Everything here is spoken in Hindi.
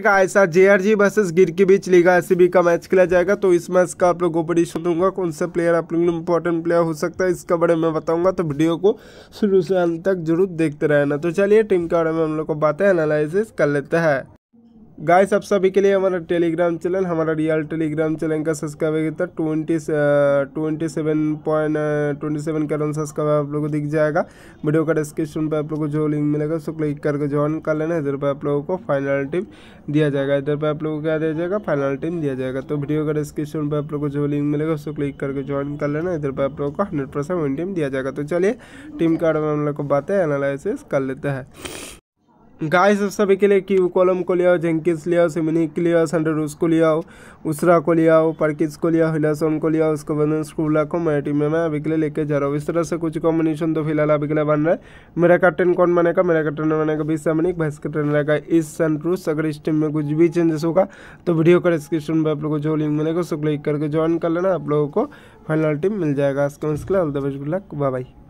गाइस आज जी वर्सेज गिर के बीच लीगा एसीबी का मैच खेला जाएगा तो इस मैच का आप लोगों को प्रेडिक्शन दूंगा कौन सा प्लेयर आप लोग इंपॉर्टेंट प्लेयर हो सकता है इसका बारे में बताऊंगा तो वीडियो को शुरू से अंत तक जरूर देखते रहना तो चलिए टीम के बारे में हम लोग को बातें एनालिसिस कर लेते हैं गाइस आप सभी के लिए हमारा टेलीग्राम चैनल हमारा रियल टेलीग्राम चैनल का सब्सक्राइबर तो twenty twenty seven point twenty seven का सब्सक्राइबर आप लोगों को दिख जाएगा वीडियो का डिस्क्रिप्शन पर आप लोग को जो लिंक मिलेगा उसको क्लिक करके ज्वाइन कर लेना इधर पर आप लोगों को फाइनल टीम दिया जाएगा इधर पर आप लोगों को क्या दिया जाएगा फाइनल टीम दिया जाएगा तो वीडियो का डिस्क्रिप्शन पर आप लोग को जो लिंक मिलेगा उसको क्लिक करके ज्वाइन कर लेना इधर पर आप लोगों को हंड्रेड परसेंट टीम दिया जाएगा तो चलिए टीम कार्ड में हम लोग को बातें एनालिसिस कर लेते हैं गाइस सब सभी के लिए क्यू कॉलम को ले जेंकिस ले आओ सिमनी के लिया सेंडरूस को ले आओ उसरा को ले परकिस को लिया हिलासन को लिया उसको बंधन स्कूला को मैं टीम में मैं अभी के लिए लेके जा रहा हूँ इस तरह से कुछ कॉम्बिनेशन तो फिलहाल अभी के लिए बन रहा है मेरा कैप्टन कौन बनेगा मेरा कैप्टन बनेगा बीस सेमनिक भैंस का ट्रेन रहेगा इस सेंडरूस अगर इस टीम में कुछ भी चेंजेस होगा तो वीडियो का डिस्क्रिप्शन में आप लोग को जो लिंक मिलेगा उसको क्लिक करके ज्वाइन कर लेना आप लोगों को फाइनल टीम मिल जाएगा आज के मुश्किल अलदा